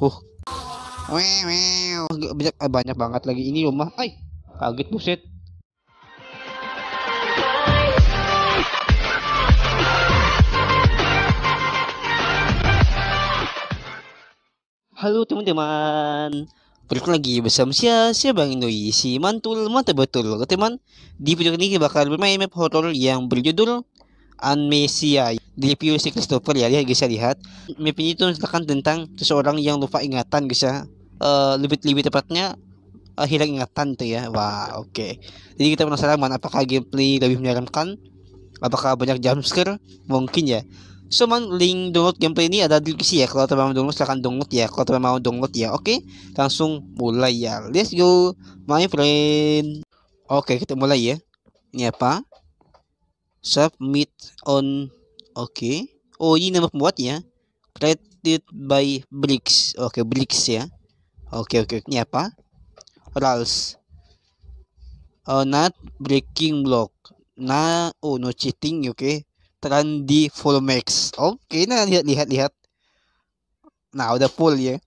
Huh. Wew. Banyak, eh, banyak banget lagi ini rumah. Ay, kaget buset. Halo teman-teman. Balik lagi bersama saya, saya Bang Indoi, si mantul mata betul. Teman, di video ini kita bakal bermain map horror yang berjudul Amnesia di review si Christopher ya, ya guys lihat Mimpi itu menceritakan tentang seseorang yang lupa ingatan bisa uh, eh, lebih lebih tepatnya uh, hilang ingatan tuh ya wah oke okay. jadi kita penasaran mana apakah gameplay lebih menyeramkan apakah banyak jumpscare mungkin ya so man link download gameplay ini ada di sini ya kalau teman mau download silahkan download ya kalau teman mau download ya oke okay. langsung mulai ya let's go my friend oke okay, kita mulai ya ini apa submit on Oke. Okay. Oh, ini nama pembuatnya. Created by Bricks. Oke, okay, Bricks ya. Oke, okay, oke. Okay. Ini apa? Rals. Uh, not breaking block. Nah, oh no cheating, oke. Okay. Trendy full max. Oke, okay, nah lihat lihat lihat. Nah, udah full ya.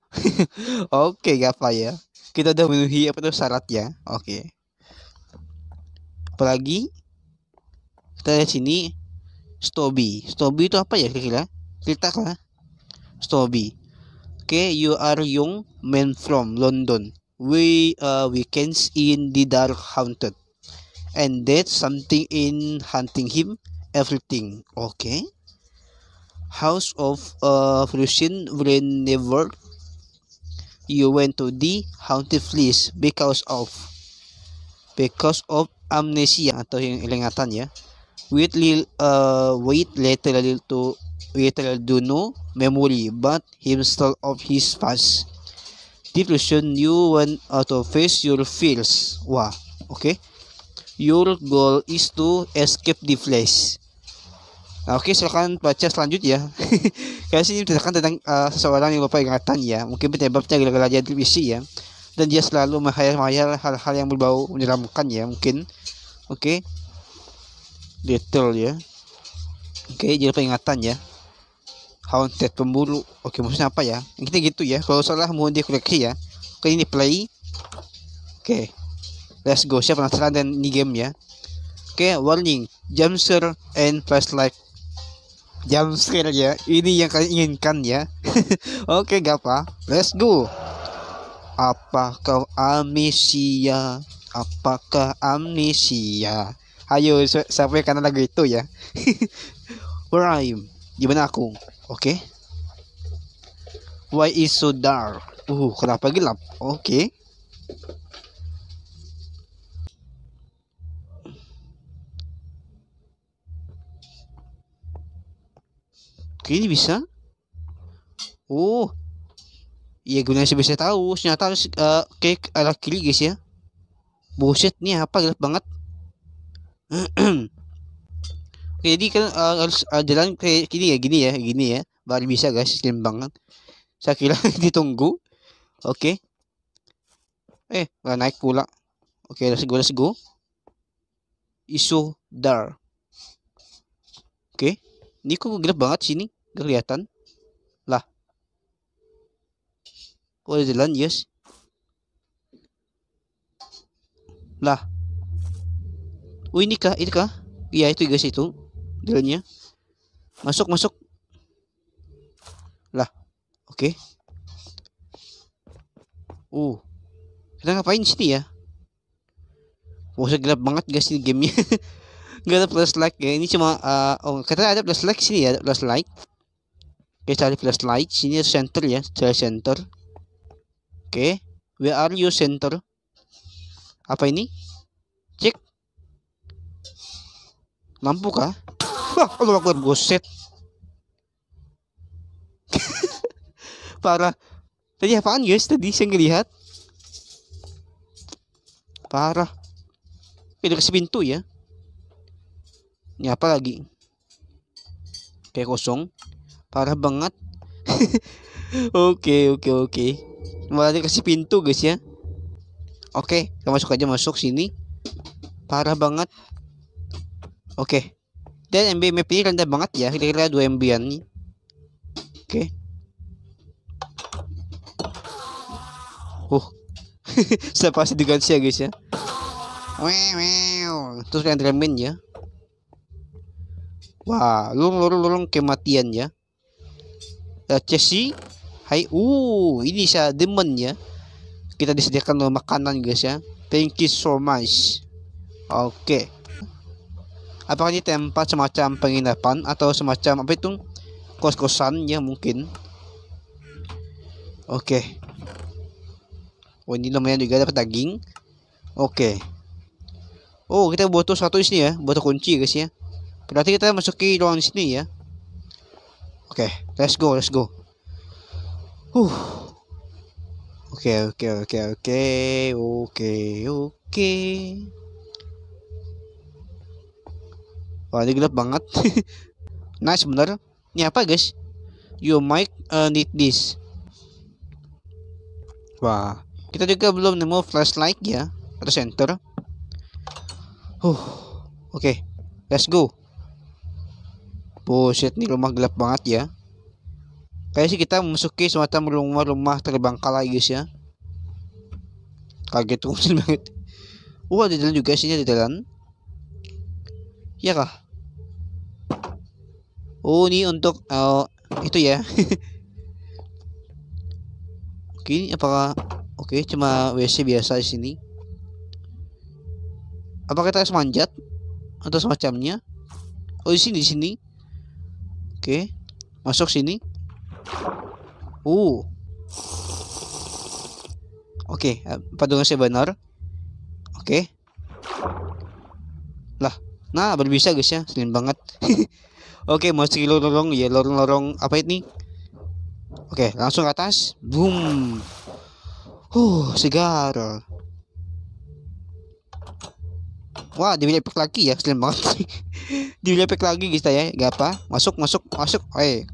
oke, okay, apa ya. Kita udah memenuhi apa tuh syarat ya. Oke. Okay. Apalagi kita lihat sini Stobi. Stobi itu apa ya kira-kira? Cerita lah. Stobi. Okay, you are young man from London. We uh, weekends in the dark haunted. And that something in hunting him everything. Okay. House of uh, Brain Never, you went to the haunted place because of because of amnesia atau yang ingatan ya Wait uh, wait little to lateral do no memory but himself of his past. Depression, you want uh, to face your fears. Wah, okay? Your goal is to escape the place. Nah, oke, okay, silakan baca selanjutnya. Kayak sini silakan tentang uh, seseorang yang lupa ingatan ya. Mungkin penyebabnya gila gara dia depresi ya. Dan dia selalu menghayal-hayal hal-hal yang berbau menyeramkan ya mungkin. Oke. Okay detail ya oke jadi peringatan ya haunted pemburu oke maksudnya apa ya kita gitu ya kalau salah di dikoreksi ya oke ini play oke let's go siapa penasaran dan ini game ya oke warning jump scare and flashlight jump scare ya ini yang kalian inginkan ya oke gak apa let's go apa kau amnesia apakah amnesia Ayo, siapa yang karena lagu itu ya? Where I am? Gimana aku? Oke. Okay. Why is so dark? Uh, kenapa gelap? Oke. Okay. Oke, okay, bisa. Oh. iya gunanya sih bisa tahu. Ternyata harus uh, eh, kayak arah kiri guys ya. Buset nih apa gelap banget. Oke, jadi kan uh, harus uh, jalan kayak gini ya, gini ya, gini ya. Baru bisa guys banget. Saya kira ditunggu. Oke. Okay. Eh, nggak naik pula. Oke, okay, let's go, let's go. Isu dar. Oke. Okay. Ini kok gelap banget sini. Gak kelihatan. Lah. Oh, jalan, yes. Lah. Oh ini kah? Ini kah? Iya itu guys itu dealnya. Masuk masuk. Lah. Oke. Okay. Uh. Kita ngapain sini ya? Wah wow, gelap banget guys ini gamenya. Gak ada plus like ya. Ini cuma uh, oh kita ada plus like sini ya, ada like Kita cari plus like sini center ya, cari center. Oke. Okay. Where are you center? Apa ini? Cek Lampu kah? Wah, Allah Akbar, buset. Parah. Tadi apaan guys? Tadi saya ngelihat. Parah. Pindah ke pintu ya. Ini apa lagi? Kayak kosong. Parah banget. Oke, oke, oke. Malah dikasih pintu guys ya. Oke, kita masuk aja masuk sini. Parah banget. Oke, Dan MB MBMP rendah banget ya, kira-kira 2 MB-an nih. Oke. Okay. Uh. Saya pasti diganti ya guys ya. Terus yang remen ya. Wah, lorong-lorong kematian ya. Uh, eh, Chelsea. Hai, uh, ini saya demon ya. Kita disediakan makanan guys ya. Thank you so much. Oke. Okay apakah ini tempat semacam penginapan atau semacam apa itu kos-kosan ya mungkin oke okay. oh ini lumayan juga dapat daging oke okay. oh kita butuh satu sini ya butuh kunci guys ya berarti kita masuki ruang di sini ya oke okay. let's go let's go huh oke oke okay, oke okay, oke okay, oke okay, oke okay. wah ini gelap banget nah sebenarnya ini apa guys you might uh, eh, need this wah kita juga belum nemu flashlight ya atau center huh oke okay. let's go buset nih rumah gelap banget ya Kayaknya sih kita memasuki semacam rumah-rumah terbang kalah guys ya kaget banget wah uh, ada jalan juga sini ada jalan Iya kah Oh ini untuk uh, itu ya. oke ini apakah oke cuma WC biasa di sini. Apakah kita harus manjat atau semacamnya? Oh di sini di sini. Oke masuk sini. Uh. Oke patungan saya benar. Oke. Lah, nah berbisa guys ya, senin banget. Oke, masih lorong ya lorong-lorong apa ini? Oke, langsung ke atas. Boom. Huh, segar. Wah, dilepek lagi ya, keren banget. dilepek lagi kita ya, gak apa. Masuk, masuk, masuk. Eh.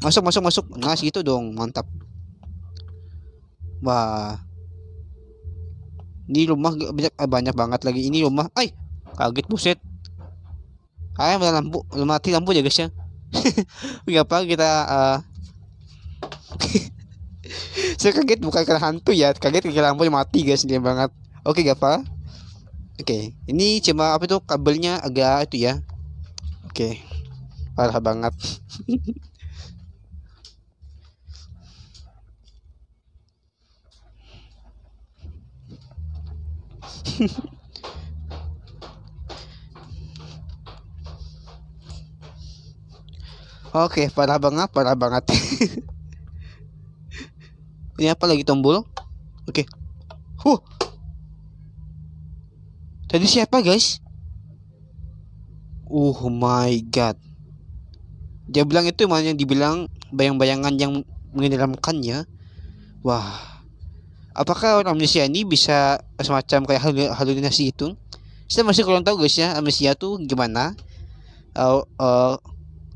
Masuk, masuk, masuk. Nah, gitu dong, mantap. Wah, ini rumah banyak, eh, banyak banget lagi ini rumah ay kaget buset kalian mati lampu mati lampu ya guys ya nggak apa kita uh... saya kaget bukan karena hantu ya kaget karena lampu mati guys dia banget oke gak apa oke ini cuma apa itu kabelnya agak itu ya oke okay. parah banget Oke, parah banget, parah banget. Ini apa lagi tombol? Oke. Huh. Tadi siapa, guys? Oh my god. Dia bilang itu mana yang dibilang bayang-bayangan yang menyeramkannya. Wah. Apakah orang amnesia ini bisa semacam kayak hal halusinasi itu? Saya masih kurang tahu guys ya amnesia tuh gimana. Uh, uh,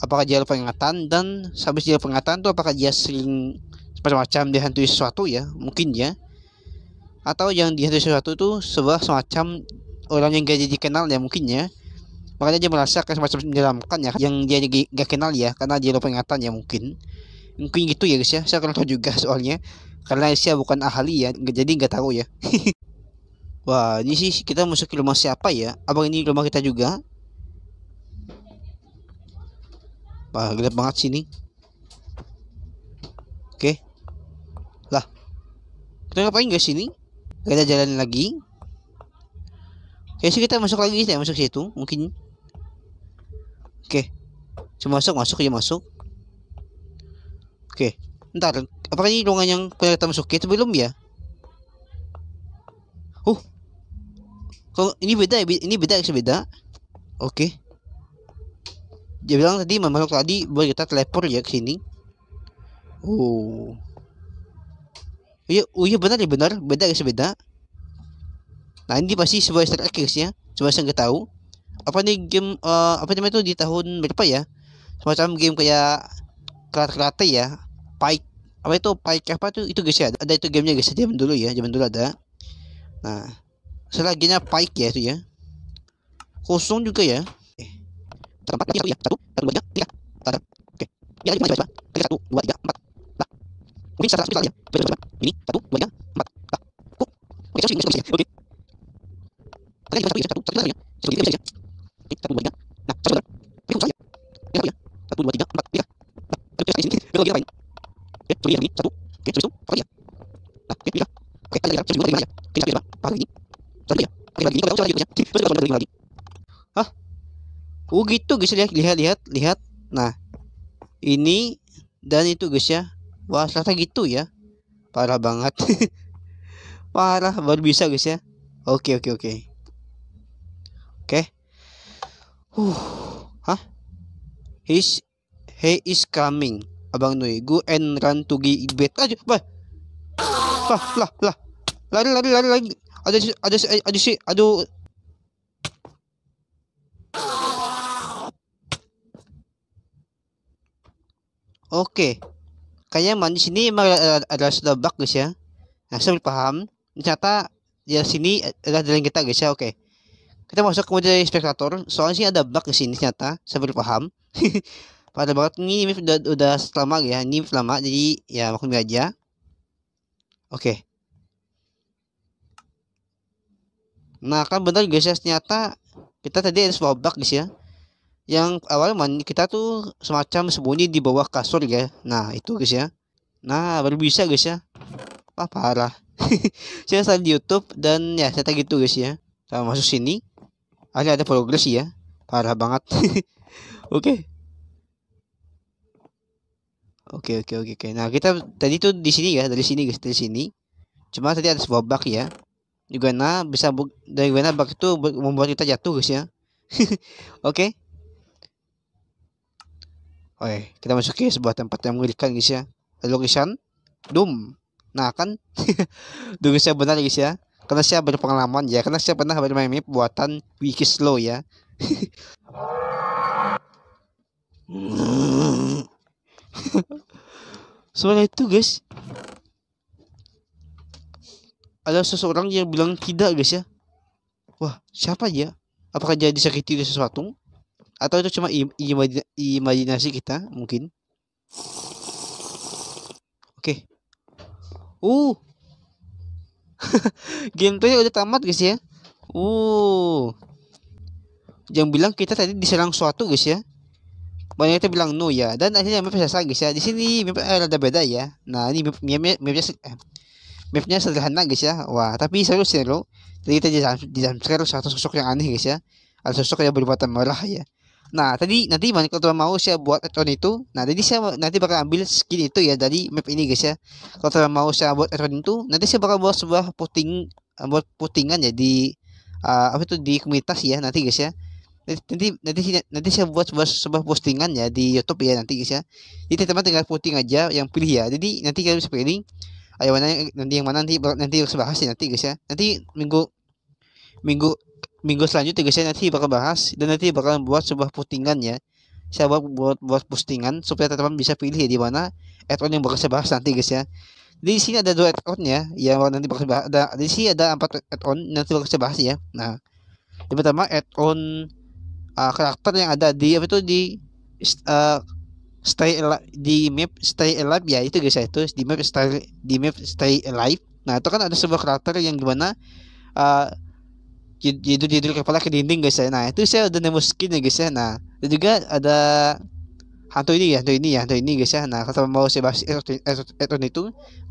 apakah dia peringatan dan habis dia peringatan tuh apakah dia sering semacam dihantui sesuatu ya mungkin ya atau yang dihantui sesuatu itu sebuah semacam orang yang gak jadi kenal ya mungkin ya makanya dia merasa kayak semacam menyeramkan ya yang dia gak kenal ya karena dia lupa ingatan ya mungkin mungkin gitu ya guys ya saya kurang tahu juga soalnya karena saya bukan ahli ya jadi nggak tahu ya wah ini sih kita masuk ke rumah siapa ya apa ini rumah kita juga Wah gelap banget sini oke okay. lah kita ngapain guys sini kita jalan lagi oke okay, kita masuk lagi ya masuk situ mungkin oke okay. cuma masuk masuk ya masuk oke okay. ntar apa ini ruangan yang pernah kita masuk itu belum ya oh kalau ini beda ya? ini beda ini ya, beda oke okay dia bilang tadi makhluk tadi boleh kita telepon ya ke sini oh. oh iya oh iya benar ya benar beda guys beda nah ini pasti sebuah easter egg guys ya coba saya nggak tahu apa nih game uh, apa namanya itu di tahun berapa ya semacam game kayak karate karate ya pike apa itu pike apa tuh itu guys ya ada itu gamenya guys zaman dulu ya zaman dulu ada nah selaginya pike ya itu ya kosong juga ya satu empat lagi satu ya satu satu dua tiga tiga oke ya lagi coba lagi satu dua tiga empat mungkin lagi ya coba coba ini satu dua tiga empat oke oke Oh gitu guys lihat lihat lihat lihat. Nah ini dan itu guys ya. Wah ternyata gitu ya. Parah banget. Parah baru bisa guys ya. Oke oke oke. Oke. Huh. Hah? He's he is coming. Abang Nui, go and run to get bed. Aduh, bah. Lah, lah, lah. Lari, lari, lari, lagi, Ada, ada, ada, ada, ada, Oke. Kayaknya man di sini emang ada sudah bug guys ya. Nah, saya paham. Ternyata di sini adalah jalan kita guys ya. Oke. Kita masuk ke mode spektator. Soalnya sih ada bug di sini ternyata. Saya paham. Pada banget ini mif udah, udah selama ya. Ini selama jadi ya maklum aja. Oke. Nah, kan benar guys ya ternyata kita tadi ada sebuah bug guys ya yang awalnya kita tuh semacam sembunyi di bawah kasur ya nah itu guys ya nah baru bisa guys ya wah parah saya start di YouTube dan ya saya gitu guys ya saya masuk sini ada ada progres ya parah banget oke oke oke oke nah kita tadi tuh di sini ya dari sini guys dari sini cuma tadi ada sebuah bug ya juga nah bisa dari mana bug itu membuat kita jatuh guys ya oke okay. Oke, kita masuk ke sebuah tempat yang mengerikan guys ya. Location Doom. Nah kan, Doom saya benar guys ya. Karena saya pengalaman, ya, karena saya pernah bermain map buatan Slow ya. Suara itu guys. Ada seseorang yang bilang tidak guys ya. Wah, siapa ya? Apakah jadi sakit itu sesuatu? atau itu cuma im imajinasi kita mungkin oke okay. uh gameplay udah tamat guys ya uh jangan bilang kita tadi diserang suatu guys ya banyak itu bilang no ya dan akhirnya mapnya selesai guys ya di sini map eh, ada beda ya nah ini map mapnya map eh, map sederhana guys ya wah tapi seru sih lo jadi kita di dalam, di dalam sosok yang aneh guys ya ada sosok yang berbuatan merah ya Nah, tadi nanti mana kalau teman mau saya buat add itu, nah jadi saya nanti bakal ambil skin itu ya dari map ini guys ya. Kalau teman mau saya buat add itu, nanti saya bakal buat sebuah posting eh, buat postingan ya di uh, apa itu di komunitas ya nanti guys ya. Nanti nanti nanti saya buat sebuah, sebuah postingan ya di YouTube ya nanti guys ya. Jadi teman tinggal posting aja yang pilih ya. Jadi nanti kalian bisa ini ayo mana nanti yang mana nanti nanti saya bahas ya nanti guys ya. Nanti minggu minggu minggu selanjutnya guys nanti bakal bahas dan nanti bakal buat sebuah postingan ya saya buat buat buat postingan supaya teman-teman bisa pilih ya di mana add-on yang bakal saya bahas nanti guys ya. Di sini ada dua add-on ya yang nanti bakal bahas. Ada, di sini ada empat add-on nanti bakal saya bahas ya. Nah, yang pertama add-on uh, ah, karakter yang ada di apa itu di uh, stay alive, di map stay alive ya itu guys ya itu di map stay di map stay alive. Nah, itu kan ada sebuah karakter yang gimana uh, jidul-jidul kepala ke dinding guys ya. Nah itu saya udah nemu skin ya guys ya. Nah dan juga ada hantu ini ya, hantu ini ya, hantu ini guys ya. Nah kalau mau saya bahas add-on itu,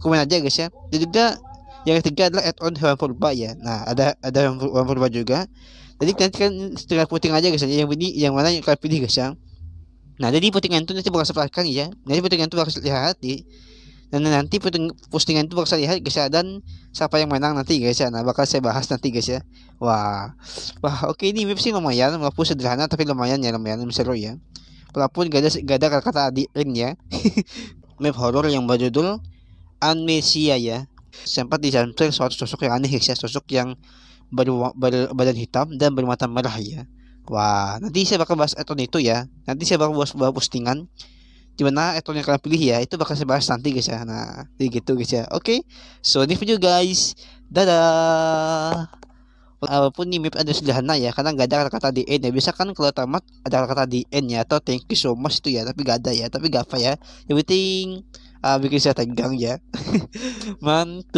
komen aja guys ya. Dan juga yang ketiga adalah add-on hewan purba ya. Nah ada ada hewan purba juga. Jadi nanti kan setengah puting aja guys ya. Yang ini yang mana yang kalian pilih guys ya. Nah jadi putingan itu nanti bakal separahkan ya. Nanti putingan itu bakal lihat di dan nanti postingan itu bakal saya lihat guys ya dan siapa yang menang nanti guys ya nah bakal saya bahas nanti guys ya wah wah oke ini web sih lumayan walaupun sederhana tapi lumayan ya lumayan seru ya walaupun gak ada gak ada kata-kata adirin ya map horror yang berjudul Amnesia ya sempat dicampur suatu sosok yang aneh guys ya sosok yang ber, ber, badan hitam dan bermata merah ya wah nanti saya bakal bahas itu ya nanti saya bakal bahas, bahas postingan gimana aktor yang kalian pilih ya itu bakal saya bahas nanti guys ya nah jadi gitu guys ya oke okay. so ini video guys dadah walaupun ini map ada sederhana ya karena gak ada kata-kata di end ya bisa kan kalau tamat ada kata-kata di end ya atau thank you so much itu ya tapi gak ada ya tapi gak apa ya yang penting uh, bikin saya tegang ya mantul